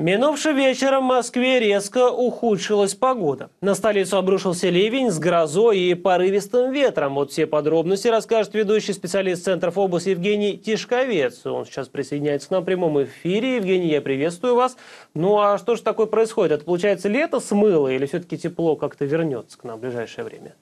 Минувшим вечером в Москве резко ухудшилась погода. На столицу обрушился ливень с грозой и порывистым ветром. Вот все подробности расскажет ведущий специалист Центра Фобус Евгений Тишковец. Он сейчас присоединяется к нам в прямом эфире. Евгений, я приветствую вас. Ну а что же такое происходит? Это получается лето смыло или все-таки тепло как-то вернется к нам в ближайшее время?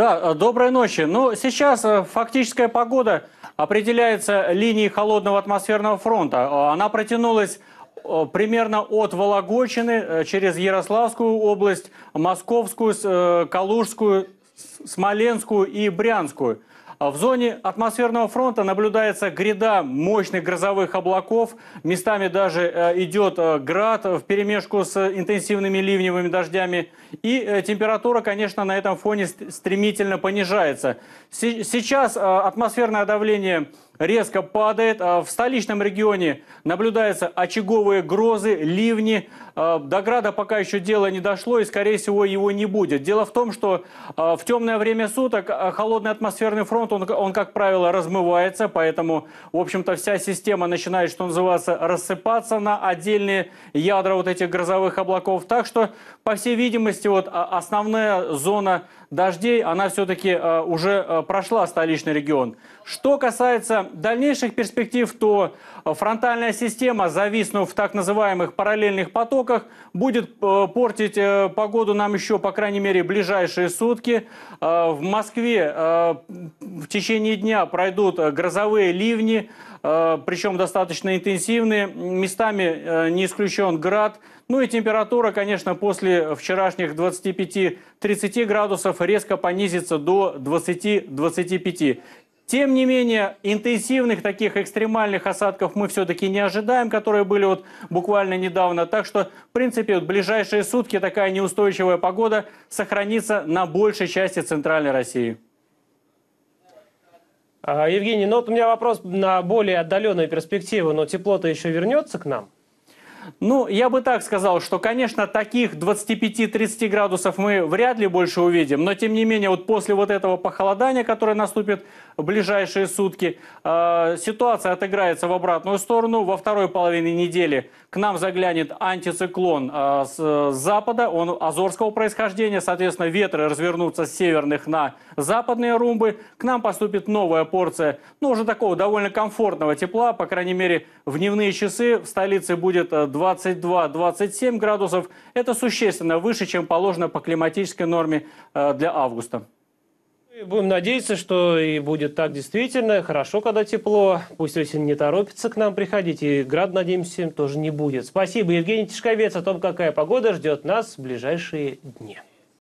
Да, э, доброй ночи. Ну, сейчас э, фактическая погода определяется линией холодного атмосферного фронта. Э, она протянулась примерно от Вологодчины через Ярославскую область, Московскую, Калужскую, Смоленскую и Брянскую. А в зоне атмосферного фронта наблюдается гряда мощных грозовых облаков. Местами даже э, идет э, град в перемешку с интенсивными ливневыми дождями. И э, температура, конечно, на этом фоне стремительно понижается. Сейчас атмосферное давление резко падает. А в столичном регионе наблюдаются очаговые грозы, ливни. А, до града пока еще дело не дошло и, скорее всего, его не будет. Дело в том, что а, в темное время суток холодный атмосферный фронт, он, он как правило, размывается, поэтому, в общем-то, вся система начинает, что называется, рассыпаться на отдельные ядра вот этих грозовых облаков. Так что, по всей видимости, вот основная зона дождей, она все-таки уже прошла столичный регион. Что касается дальнейших перспектив, то э, фронтальная система, зависнув в так называемых параллельных потоках, будет э, портить э, погоду нам еще, по крайней мере, ближайшие сутки. В Москве в течение дня пройдут грозовые ливни, причем достаточно интенсивные. Местами не исключен град. Ну и температура, конечно, после вчерашних 25-30 градусов резко понизится до 20-25. Тем не менее, интенсивных таких экстремальных осадков мы все-таки не ожидаем, которые были вот буквально недавно. Так что, в принципе, вот ближайшие сутки такая неустойчивая погода сохранится на большей части Центральной России. А, Евгений, ну вот у меня вопрос на более отдаленную перспективу, но тепло-то еще вернется к нам? Ну, я бы так сказал, что, конечно, таких 25-30 градусов мы вряд ли больше увидим, но, тем не менее, вот после вот этого похолодания, которое наступит в ближайшие сутки, э, ситуация отыграется в обратную сторону. Во второй половине недели к нам заглянет антициклон э, с, э, запада, он азорского происхождения, соответственно, ветры развернутся с северных на западные румбы. К нам поступит новая порция, ну, уже такого довольно комфортного тепла, по крайней мере, в дневные часы в столице будет 20 э, 22-27 градусов. Это существенно выше, чем положено по климатической норме э, для августа. Будем надеяться, что и будет так действительно. Хорошо, когда тепло. Пусть осень не торопится к нам приходить. И град, надеемся, тоже не будет. Спасибо, Евгений Тишковец, о том, какая погода ждет нас в ближайшие дни.